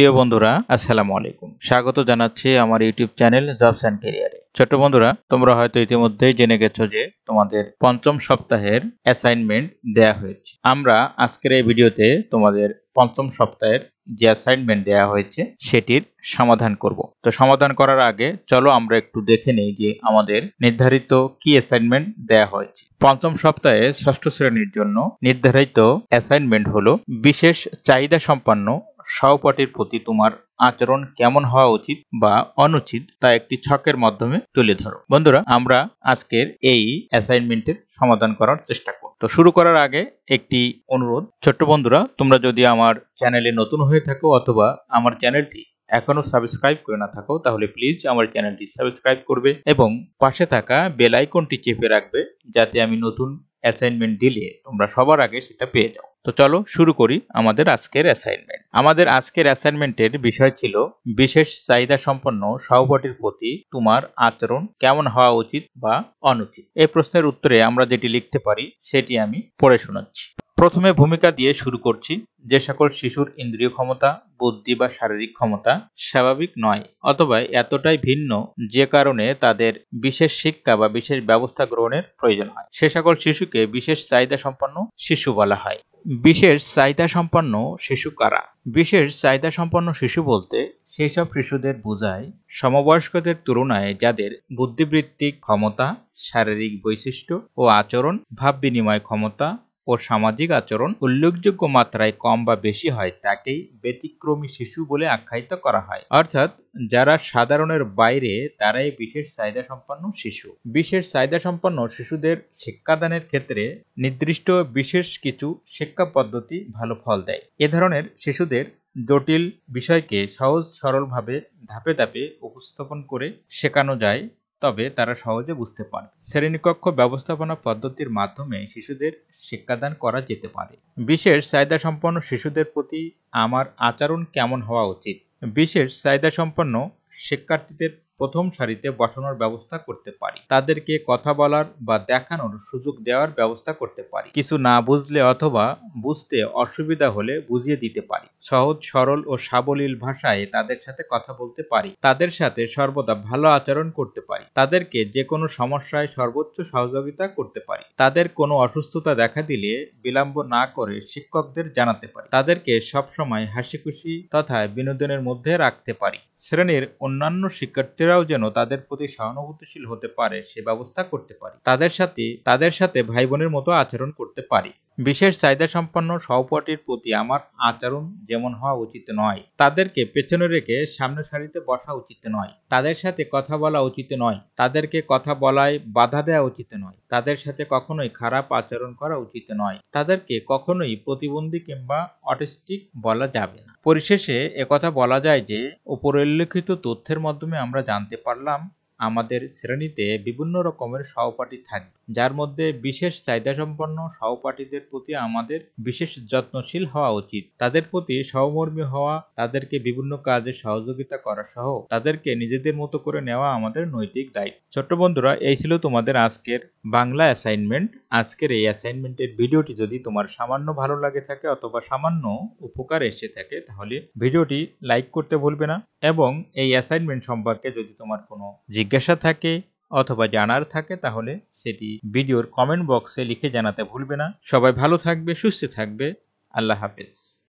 প্রিয় বন্ধুরা আসসালামু আলাইকুম স্বাগত জানাচ্ছি আমার ইউটিউব চ্যানেল জবস অ্যান্ড কেরিয়ারে ছোট বন্ধুরা তোমরা হয়তো ইতিমধ্যেই জেনে গেছো যে তোমাদের পঞ্চম সপ্তাহের অ্যাসাইনমেন্ট দেয়া হয়েছে আমরা আজকের এই ভিডিওতে তোমাদের পঞ্চম সপ্তাহের যে অ্যাসাইনমেন্ট দেয়া হয়েছে সেটির সমাধান করব তো সমাধান করার আগে চলো আমরা একটু দেখে নেই যে আমাদের নির্ধারিত কি অ্যাসাইনমেন্ট দেয়া হয়েছে পঞ্চম সপ্তাহে ষষ্ঠ শ্রেণীর জন্য নির্ধারিত অ্যাসাইনমেন্ট হলো বিশেষ চাহিদা সম্পন্ন সহপাঠীর প্রতি তোমার আচরণ কেমন হওয়া উচিত বা অনুচিত তা একটি ছকের মাধ্যমে তুলে ধরো বন্ধুরা আমরা আজকের এই অ্যাসাইনমেন্টের সমাধান করার চেষ্টা করব তো শুরু করার আগে একটি অনুরোধ ছোট্ট বন্ধুরা তোমরা যদি আমার চ্যানেলে নতুন হয়ে থাকো অথবা আমার চ্যানেলটি এখনও সাবস্ক্রাইব করে না থাকো তাহলে প্লিজ আমার চ্যানেলটি সাবস্ক্রাইব করবে এবং পাশে থাকা বেল আইকনটি চেপে রাখবে যাতে আমি নতুন অ্যাসাইনমেন্ট দিলে তোমরা সবার আগে সেটা পেয়ে যাও তো চলো শুরু করি আমাদের আজকের অ্যাসাইনমেন্ট আমাদের আজকের অ্যাসাইনমেন্টের বিষয় ছিল বিশেষ চাহিদা সম্পন্ন সহপাঠীর প্রতি তোমার আচরণ কেমন হওয়া উচিত বা অনুচিত এই প্রশ্নের উত্তরে আমরা যেটি লিখতে পারি সেটি আমি পড়ে শোনাচ্ছি প্রথমে ভূমিকা দিয়ে শুরু করছি যে সকল শিশুর ইন্দ্রিয় ক্ষমতা বুদ্ধি বা শারীরিক ক্ষমতা স্বাভাবিক নয় অথবা এতটাই ভিন্ন যে কারণে তাদের বিশেষ শিক্ষা বা বিশেষ ব্যবস্থা গ্রহণের প্রয়োজন হয় সে সকল শিশুকে বিশেষ চাহিদা সম্পন্ন শিশু বলা হয় বিশেষ চাহিদা সম্পন্ন শিশু কারা বিশেষ চাহিদা সম্পন্ন শিশু বলতে সেই সব শিশুদের বোঝায় সমবয়স্কদের তুলনায় যাদের বুদ্ধিবৃত্তিক ক্ষমতা শারীরিক বৈশিষ্ট্য ও আচরণ ভাব বিনিময় ক্ষমতা ও সামাজিক আচরণ উল্লেখযোগ্য মাত্রায় কম বা বেশি হয় তাকেই ব্যতিক্রমী শিশু বলে আখ্যায়িত করা হয় অর্থাৎ যারা সাধারণের বাইরে তারাই বিশেষ চাহিদা সম্পন্ন শিশু বিশেষ চাহিদা সম্পন্ন শিশুদের শিক্ষাদানের ক্ষেত্রে নির্দিষ্ট বিশেষ কিছু শিক্ষা পদ্ধতি ভালো ফল দেয় এ ধরনের শিশুদের জটিল বিষয়কে সহজ সরলভাবে ধাপে ধাপে উপস্থাপন করে শেখানো যায় তবে তারা সহজে বুঝতে পারবে শ্রেণীকক্ষ ব্যবস্থাপনা পদ্ধতির মাধ্যমে শিশুদের শিক্ষাদান করা যেতে পারে বিশেষ চাহিদা সম্পন্ন শিশুদের প্রতি আমার আচরণ কেমন হওয়া উচিত বিশেষ চাহিদা সম্পন্ন শিক্ষার্থীদের প্রথম সারিতে বসানোর ব্যবস্থা করতে পারি তাদেরকে কথা বলার বা দেখানোর সুযোগ দেওয়ার ব্যবস্থা করতে পারি কিছু না বুঝলে অথবা বুঝতে অসুবিধা হলে বুঝিয়ে দিতে পারি সহজ সরল ও সাবলীল ভাষায় তাদের সাথে কথা বলতে পারি তাদের সাথে সর্বদা ভালো আচরণ করতে পারি তাদেরকে যে কোনো সমস্যায় সর্বোচ্চ সহযোগিতা করতে পারি তাদের কোনো অসুস্থতা দেখা দিলে বিলম্ব না করে শিক্ষকদের জানাতে পারি তাদেরকে সবসময় হাসি খুশি তথা বিনোদনের মধ্যে রাখতে পারি শ্রেণীর অন্যান্য শিক্ষার্থীরাও যেন তাদের প্রতি সহানুভূতিশীল হতে পারে সে ব্যবস্থা করতে পারি তাদের সাথে তাদের সাথে ভাই বোনের মতো আচরণ করতে পারি বিশেষ চাহিদা সম্পন্ন সহপাঠীর প্রতি আমার আচরণ যেমন হওয়া উচিত নয় তাদেরকে পেছনে রেখে সামনে সারিতে বসা উচিত নয় তাদের সাথে কথা বলা উচিত নয় তাদেরকে কথা বলায় বাধা দেওয়া উচিত নয় তাদের সাথে কখনোই খারাপ আচরণ করা উচিত নয় তাদেরকে কখনোই প্রতিবন্ধী কিংবা অটিস্টিক বলা যাবে না পরিশেষে একথা বলা যায় যে উল্লেখিত তথ্যের মাধ্যমে আমরা জানতে পারলাম আমাদের শ্রেণীতে বিভিন্ন রকমের সহপাঠী থাকবে যার মধ্যে বিশেষ চাহিদা সম্পন্ন সহপাঠীদের প্রতি আমাদের বিশেষ যত্নশীল হওয়া উচিত তাদের প্রতি সহমর্মী হওয়া তাদেরকে বিভিন্ন কাজে সহযোগিতা করা সহ তাদেরকে নিজেদের মতো করে নেওয়া আমাদের নৈতিক দায়িত্ব ছোট্ট বন্ধুরা এই ছিল তোমাদের আজকের বাংলা অ্যাসাইনমেন্ট আজকের এই অ্যাসাইনমেন্টের ভিডিওটি যদি তোমার সামান্য ভালো লাগে থাকে অথবা সামান্য উপকার এসে থাকে তাহলে ভিডিওটি লাইক করতে ভুলবে না এবং এই অ্যাসাইনমেন্ট সম্পর্কে যদি তোমার কোনো জিজ্ঞাসা থাকে অথবা জানার থাকে তাহলে সেটি ভিডিওর কমেন্ট বক্সে লিখে জানাতে ভুলবে না সবাই ভালো থাকবে সুস্থ থাকবে আল্লাহ হাফেজ